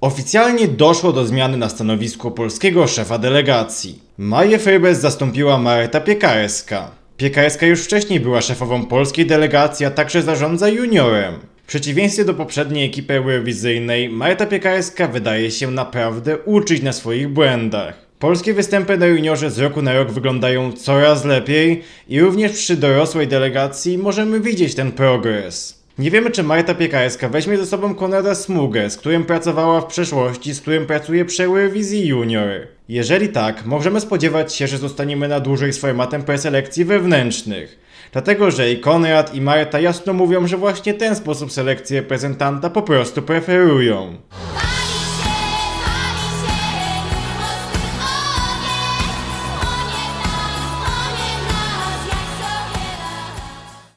Oficjalnie doszło do zmiany na stanowisku polskiego szefa delegacji. Maję Fejbes zastąpiła Marta Piekarska. Piekarska już wcześniej była szefową polskiej delegacji, a także zarządza juniorem. W przeciwieństwie do poprzedniej ekipy eurowizyjnej, Marta Piekarska wydaje się naprawdę uczyć na swoich błędach. Polskie występy na juniorze z roku na rok wyglądają coraz lepiej i również przy dorosłej delegacji możemy widzieć ten progres. Nie wiemy, czy Marta Piekarska weźmie ze sobą Konrada Smugę, z którym pracowała w przeszłości, z którym pracuje przy Eurowizji Junior. Jeżeli tak, możemy spodziewać się, że zostaniemy na dłużej z formatem preselekcji wewnętrznych. Dlatego, że i Konrad i Marta jasno mówią, że właśnie ten sposób selekcji reprezentanta po prostu preferują.